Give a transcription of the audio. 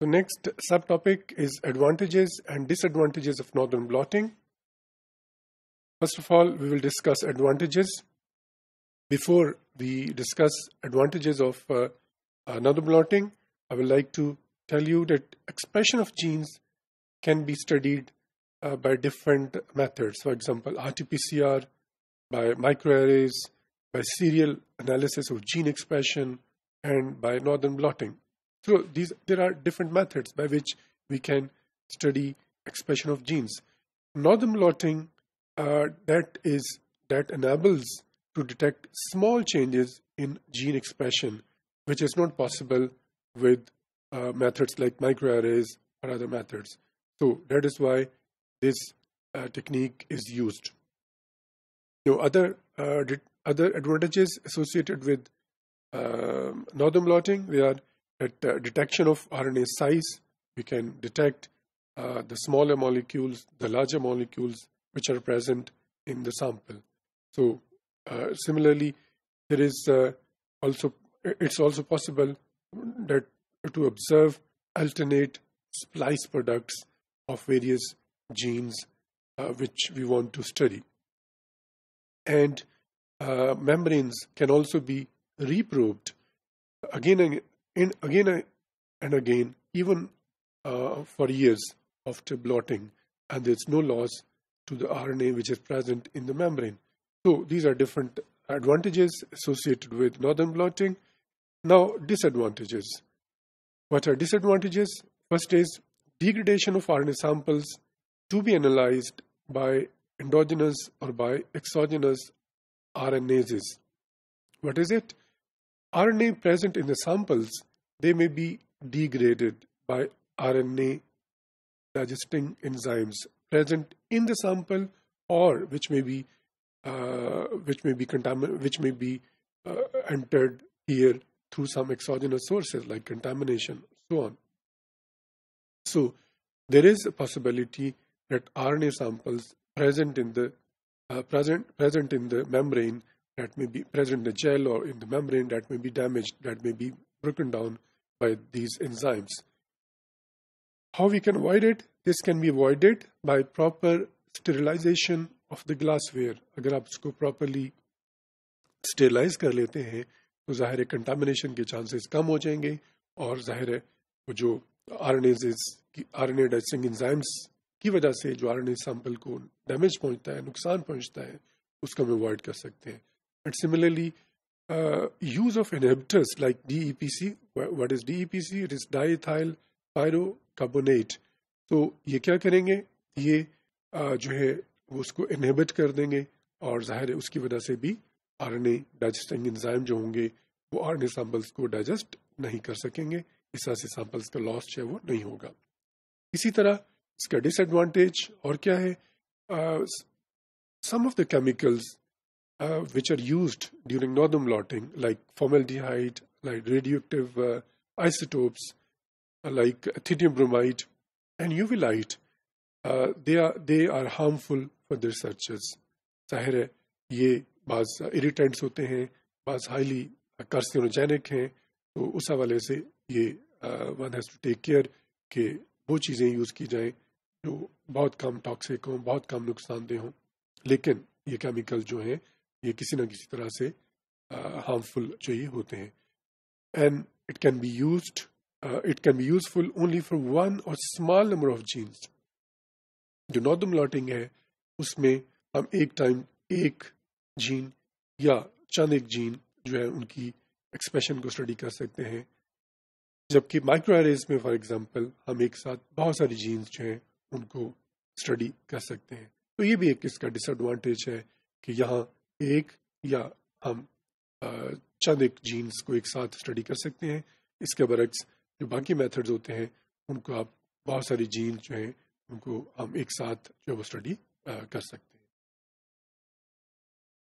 The next subtopic is advantages and disadvantages of northern blotting. First of all, we will discuss advantages. Before we discuss advantages of uh, uh northern blotting, I would like to tell you that expression of genes can be studied uh, by different methods. For example, RT-PCR, by microarrays, by serial analysis of gene expression, and by northern blotting. So these there are different methods by which we can study expression of genes. Northern blotting uh, that is that enables to detect small changes in gene expression, which is not possible with uh, methods like microarrays or other methods. So that is why this uh, technique is used. Now, other uh, other advantages associated with um, northern blotting they are at uh, detection of RNA size, we can detect uh, the smaller molecules, the larger molecules which are present in the sample. So uh, similarly, there is uh, also it's also possible that to observe alternate splice products of various genes uh, which we want to study. And uh, membranes can also be reprobed again and again and again, even uh, for years after blotting, and there's no loss to the RNA which is present in the membrane. So these are different advantages associated with northern blotting. Now, disadvantages. What are disadvantages? First is degradation of RNA samples to be analyzed by endogenous or by exogenous RNases. What is it? RNA present in the samples they may be degraded by RNA digesting enzymes present in the sample or which may be uh, which may be contaminated, which may be uh, entered here through some exogenous sources like contamination so on so there is a possibility that rna samples present in the uh, present present in the membrane that may be present in the gel or in the membrane that may be damaged that may be broken down by these enzymes. How we can avoid it? This can be avoided by proper sterilization of the glassware. अगर आप इसको properly sterilise कर लेते हैं तो जाहिर है contamination के चांसेस कम हो जाएंगे और जाहिर है वो जो आर की आर एन डाइसिंग की वजह से जो आर एन को डैमेज पहुंचता है नुकसान पहुंचता है उसको हम अवॉइड कर सकते हैं and similarly uh, use of inhibitors like DEPC. What is DEPC? It is diethyl pyrocarbonate. तो ये क्या करेंगे ये uh, जो है वो उसको इनहेबिट कर देंगे और जाहिर है उसकी वजह से भी R N A digesting enzyme जो होंगे वो आर एन ए सैम्पल्स को डाइजेस्ट नहीं कर सकेंगे इस तरह से सैम्पल्स का लॉस जो है वो नहीं होगा इसी तरह इसका डिसएडवांटेज और क्या है some of the chemicals uh, which are used during northern blotting, like formaldehyde, like radioactive uh, isotopes, like titanium bromide, and UV light, uh, they are they are harmful for the researchers. जाहिर है ये बाज irritants होते हैं बाज highly carcinogenic हैं तो उस हवाले से ये one has to take care कि वो चीज़ें यूज़ की जाएं जो बहुत कम टॉक्सिक हों बहुत कम नुकसानदेह हों लेकिन ये केमिकल जो हैं ये किसी ना किसी तरह से हार्मफुल uh, जो ये होते हैं and it can be use it can be useful only for one or small number of genes जो नॉर्दम लॉटिंग है उसमें हम एक टाइम एक जीन या चंद एक जीन जो है उनकी एक्सप्रेशन को स्टडी कर सकते हैं जबकि माइक्रो एरेज में फॉर एग्जांपल हम एक साथ बहुत सारी जीन्स जो हैं उनको स्टडी कर सकते हैं तो ये भी एक इसका डिसएडवांटेज है कि यहाँ एक या हम चंद एक जीन्स को एक साथ स्टडी कर सकते हैं इसके बरक्स जो बाकी मेथड्स होते हैं उनको आप बहुत सारी जीन्स जो हैं उनको हम एक साथ जो वो स्टडी कर सकते हैं